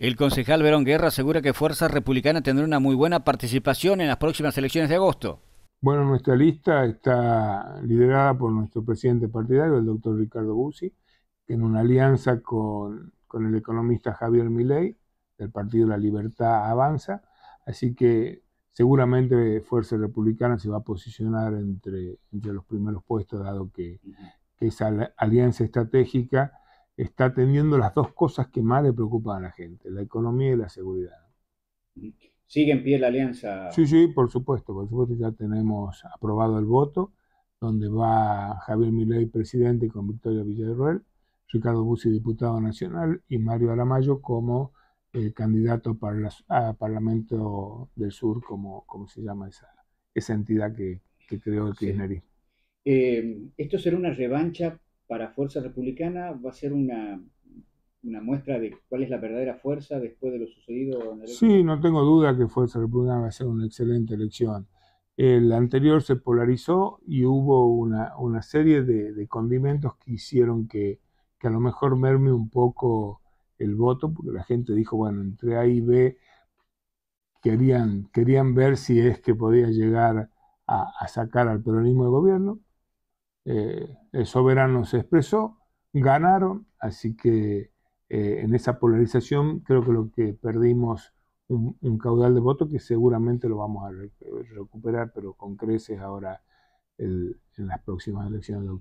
El concejal Verón Guerra asegura que Fuerza Republicana tendrá una muy buena participación en las próximas elecciones de agosto. Bueno, nuestra lista está liderada por nuestro presidente partidario, el doctor Ricardo Bussi, en una alianza con, el economista Javier Milei, del Partido La Libertad Avanza. Así que seguramente Fuerza Republicana se va a posicionar entre, los primeros puestos, dado que, que esa alianza estratégica está atendiendo las dos cosas que más le preocupan a la gente, la economía y la seguridad. ¿Sigue en pie la alianza? Sí, sí, por supuesto, por supuesto ya tenemos aprobado el voto, donde va Javier Milei presidente con Victoria Villarroel, Ricardo Bussi diputado nacional y Mario Aramayo como eh, candidato para el a Parlamento del Sur, como, se llama esa, esa entidad que, que creó el eh, ¿Esto será una revancha para Fuerza Republicana va a ser una, muestra de cuál es la verdadera fuerza después de lo sucedido en Sí, no tengo duda que Fuerza Republicana va a ser una excelente elección. El anterior se polarizó y hubo una, serie de, condimentos que hicieron que, a lo mejor merme un poco el voto, porque la gente dijo, bueno, entre A y B querían, querían ver si es que podía llegar a, sacar al peronismo de gobierno eh, el soberano se expresó, ganaron, así que eh, en esa polarización creo que lo que perdimos un, caudal de votos que seguramente lo vamos a recuperar, pero con creces ahora en las próximas elecciones de octubre.